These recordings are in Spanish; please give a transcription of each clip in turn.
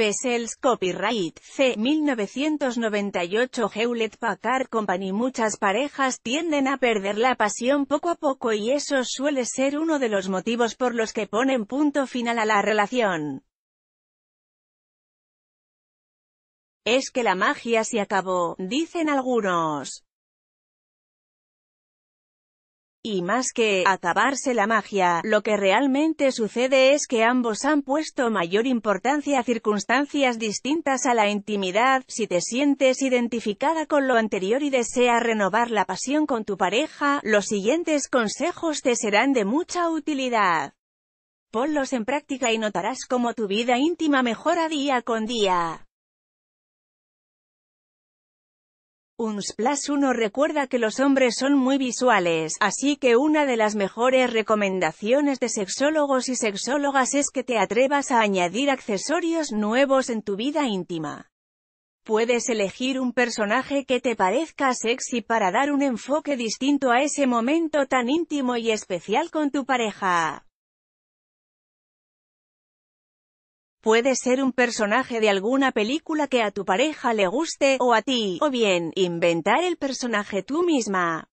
Bessel's Copyright C. 1998 Hewlett Packard Company Muchas parejas tienden a perder la pasión poco a poco y eso suele ser uno de los motivos por los que ponen punto final a la relación. Es que la magia se acabó, dicen algunos. Y más que acabarse la magia, lo que realmente sucede es que ambos han puesto mayor importancia a circunstancias distintas a la intimidad, si te sientes identificada con lo anterior y deseas renovar la pasión con tu pareja, los siguientes consejos te serán de mucha utilidad. Ponlos en práctica y notarás cómo tu vida íntima mejora día con día. Plus 1 recuerda que los hombres son muy visuales, así que una de las mejores recomendaciones de sexólogos y sexólogas es que te atrevas a añadir accesorios nuevos en tu vida íntima. Puedes elegir un personaje que te parezca sexy para dar un enfoque distinto a ese momento tan íntimo y especial con tu pareja. Puede ser un personaje de alguna película que a tu pareja le guste, o a ti, o bien, inventar el personaje tú misma.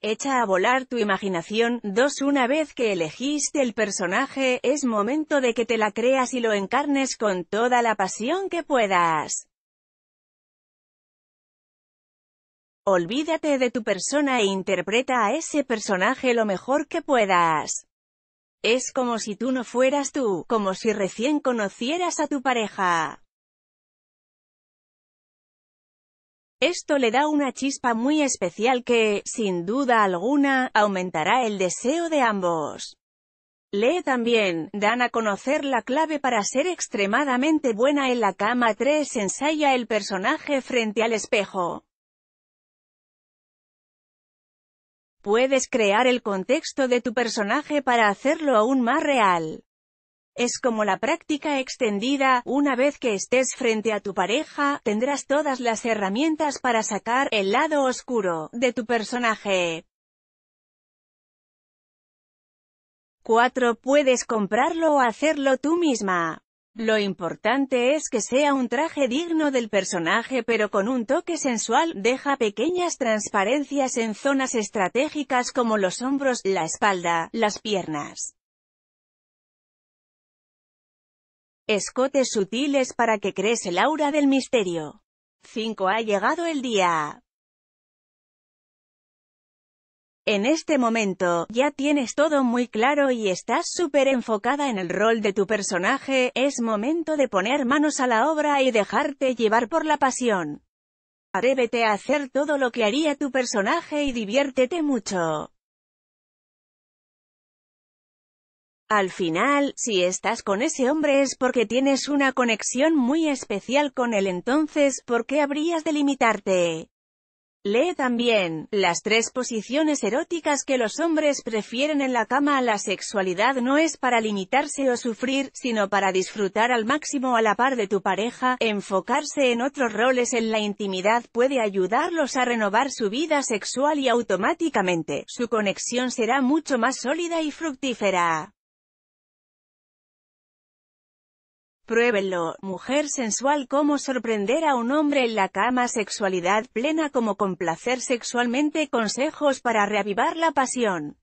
Echa a volar tu imaginación. dos Una vez que elegiste el personaje, es momento de que te la creas y lo encarnes con toda la pasión que puedas. Olvídate de tu persona e interpreta a ese personaje lo mejor que puedas. Es como si tú no fueras tú, como si recién conocieras a tu pareja. Esto le da una chispa muy especial que, sin duda alguna, aumentará el deseo de ambos. Lee también, dan a conocer la clave para ser extremadamente buena en la cama 3 ensaya el personaje frente al espejo. Puedes crear el contexto de tu personaje para hacerlo aún más real. Es como la práctica extendida, una vez que estés frente a tu pareja, tendrás todas las herramientas para sacar el lado oscuro de tu personaje. 4. Puedes comprarlo o hacerlo tú misma. Lo importante es que sea un traje digno del personaje pero con un toque sensual, deja pequeñas transparencias en zonas estratégicas como los hombros, la espalda, las piernas. Escotes sutiles para que crece el aura del misterio. 5. Ha llegado el día. En este momento, ya tienes todo muy claro y estás súper enfocada en el rol de tu personaje, es momento de poner manos a la obra y dejarte llevar por la pasión. Atrévete a hacer todo lo que haría tu personaje y diviértete mucho. Al final, si estás con ese hombre es porque tienes una conexión muy especial con él entonces, ¿por qué habrías de limitarte? Lee también, las tres posiciones eróticas que los hombres prefieren en la cama a la sexualidad no es para limitarse o sufrir, sino para disfrutar al máximo a la par de tu pareja, enfocarse en otros roles en la intimidad puede ayudarlos a renovar su vida sexual y automáticamente, su conexión será mucho más sólida y fructífera. Pruébenlo, mujer sensual cómo sorprender a un hombre en la cama sexualidad plena como complacer sexualmente consejos para reavivar la pasión.